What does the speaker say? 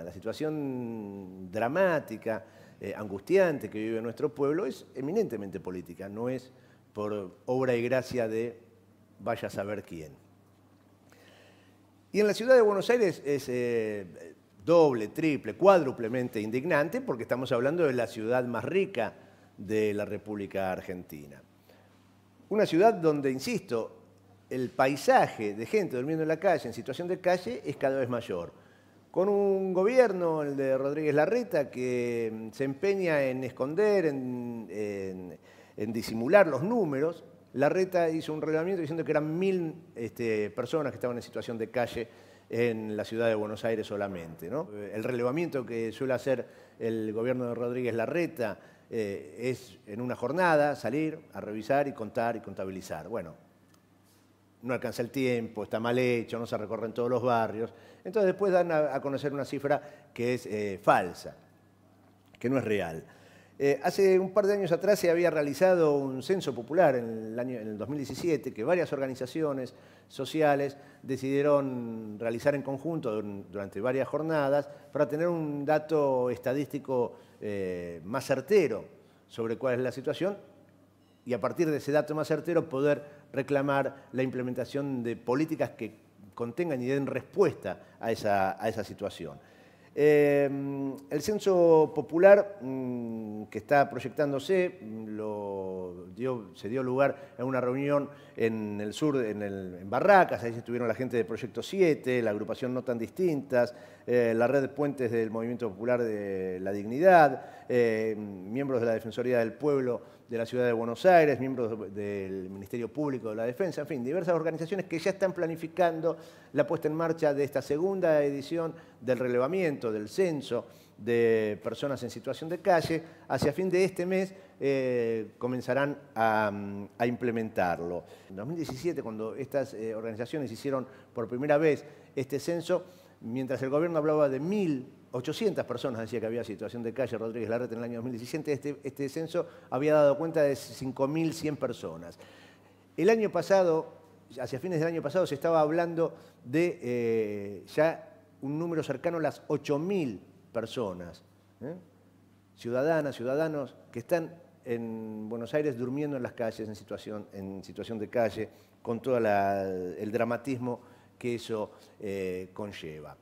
La situación dramática, eh, angustiante que vive nuestro pueblo es eminentemente política, no es por obra y gracia de vaya a saber quién. Y en la ciudad de Buenos Aires es eh, doble, triple, cuádruplemente indignante porque estamos hablando de la ciudad más rica de la República Argentina. Una ciudad donde, insisto, el paisaje de gente durmiendo en la calle, en situación de calle, es cada vez mayor con un gobierno, el de Rodríguez Larreta, que mm, se empeña en esconder, en, disimular los números. Larreta hizo un relevamiento diciendo que eran mil este, personas que estaban en situación de calle en la ciudad de Buenos Aires solamente. El relevamiento que suele hacer el gobierno de Rodríguez Larreta eh, es en una jornada salir a revisar y contar y contabilizar. Bueno, no alcanza el tiempo, está mal hecho, no se recorren todos los barrios. Entonces después dan a, conocer una cifra que es eh, falsa, que no es real. Eh, hace un par de años atrás se había realizado un censo popular en el, año, en el 2017 que varias organizaciones sociales decidieron realizar en conjunto durante varias jornadas para tener un dato estadístico eh, más certero sobre cuál es la situación y a partir de ese dato más certero poder reclamar la implementación de políticas que contengan y den respuesta a esa, situación. Eh, el censo popular mm, que está proyectándose mm, se dio lugar en una reunión en el sur, en, Barracas, ahí estuvieron la gente de Proyecto 7, la agrupación No Tan Distintas, eh, la red de puentes del Movimiento Popular de la Dignidad, eh, miembros de la Defensoría del Pueblo de la Ciudad de Buenos Aires, miembros del Ministerio Público de la Defensa, en fin, diversas organizaciones que ya están planificando la puesta en marcha de esta segunda edición del relevamiento, del censo de personas en situación de calle. Hacia fin de este mes eh, comenzarán mm, a, implementarlo. En 2017, cuando estas eh, organizaciones hicieron por primera vez este censo, Mientras el gobierno hablaba de 1.800 personas, decía que había situación de calle Rodríguez Larreta en el año 2017, este, descenso este había dado cuenta de 5.100 personas. El año pasado, hacia fines del año pasado, se estaba hablando de eh, ya un número cercano a las 8.000 personas, ¿eh? ciudadanas, ciudadanos que están en Buenos Aires durmiendo en las calles, en situación de calle, con todo el dramatismo che esso eh, conceva.